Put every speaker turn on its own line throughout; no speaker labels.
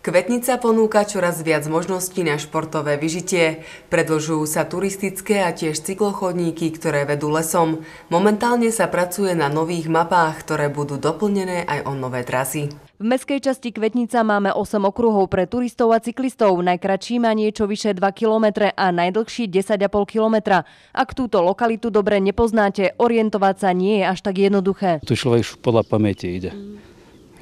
Kvetnica ponúka čoraz viac možností na športové vyžitie. Predlžujú sa turistické a tiež cyklochodníky, ktoré vedú lesom. Momentálne sa pracuje na nových mapách, ktoré budú doplnené aj o nové trasy. V mestskej časti Kvetnica máme 8 okruhov pre turistov a cyklistov. Najkračší má niečo vyše 2 km a najdlhší 10,5 km. Ak túto lokalitu dobre nepoznáte, orientovať sa nie je až tak
jednoduché. Tu človek podľa pamäti ide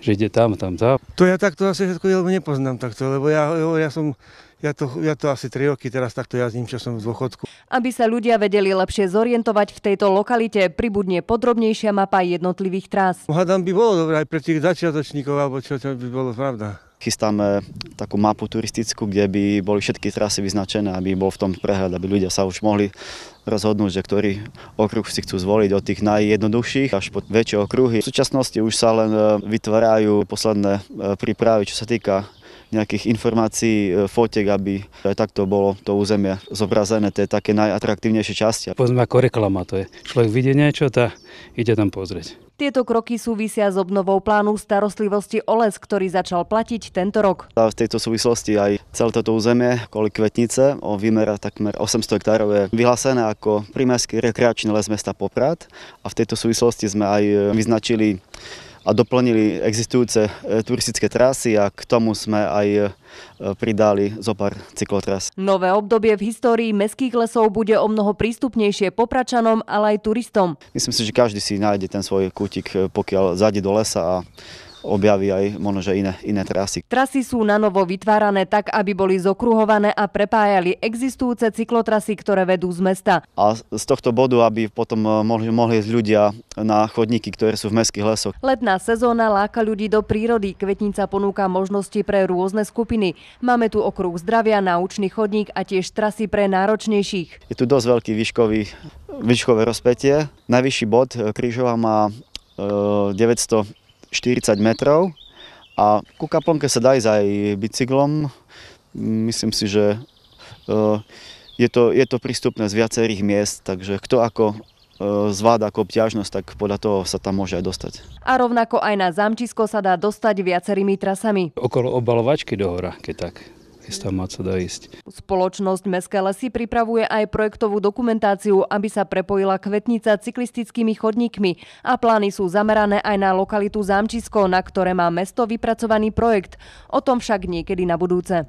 že ide tam, tam, tam. To ja takto asi všetko dielbu nepoznám takto, lebo ja, ja som ja to, ja to asi 3 roky teraz takto jazdím, čo som v dôchodku.
Aby sa ľudia vedeli lepšie zorientovať v tejto lokalite, pribudne podrobnejšia mapa jednotlivých trás.
Hádam by bolo dobré aj pre tých začiatočníkov, alebo čo, čo by bolo pravda.
Chystáme takú mapu turistickú, kde by boli všetky trasy vyznačené, aby bol v tom prehľad, aby ľudia sa už mohli rozhodnúť, že ktorý okruh si chcú zvoliť od tých najjednoduchších až po väčšie okruhy. V súčasnosti už sa len e, vytvárajú posledné e, prípravy, čo sa týka nejakých informácií, e, fotiek, aby aj takto bolo to územie zobrazené. To je také najatraktívnejšie časti.
Povedzme ako reklama to je. Človek vidie niečo, tá ide tam
pozrieť.
Tieto kroky súvisia s obnovou plánu starostlivosti o les, ktorý začal platiť tento
rok. A v tejto súvislosti aj celé toto územie, kvôli Kvetnice, o výmera takmer 800 hektárov je vyhlásené ako primárský rekreačný les mesta Poprad a v tejto súvislosti sme aj e, vyznačili a doplnili existujúce e, turistické trasy a k tomu sme aj e, pridali zo pár cyklotras.
Nové obdobie v histórii mestských lesov bude o mnoho prístupnejšie popračanom, ale aj turistom.
Myslím si, že každý si nájde ten svoj kútik, e, pokiaľ zájde do lesa a objaví aj možno, že iné, iné trasy.
Trasy sú na novo vytvárané tak, aby boli zokruhované a prepájali existujúce cyklotrasy, ktoré vedú z mesta.
A z tohto bodu, aby potom eh, mohli, mohli ísť ľudia na chodníky, ktoré sú v mestských lesoch.
Letná sezóna láka ľudí do prírody. Kvetnica ponúka možnosti pre rôzne skupiny. Máme tu okruh zdravia, naučný chodník a tiež trasy pre náročnejších.
Je tu dosť veľký výškový, výškové rozpetie. Najvyšší bod eh, Krížova má 900 eh, 40 metrov a ku kaplnke sa dá ísť aj bicyklom. Myslím si, že eh, je to, je to prístupné z viacerých miest, takže kto ako eh, zvláda ako obťažnosť, tak podľa toho sa tam môže aj dostať.
A rovnako aj na Zamčisko sa dá dostať viacerými trasami.
Okolo
obalovačky do hora, keď tak aký stav má sa dá ísť.
Spoločnosť Mestské lesy pripravuje aj projektovú dokumentáciu, aby sa prepojila kvetnica cyklistickými chodníkmi a plány sú zamerané aj na lokalitu Zámčisko, na ktoré má mesto vypracovaný projekt. O tom však niekedy na budúce.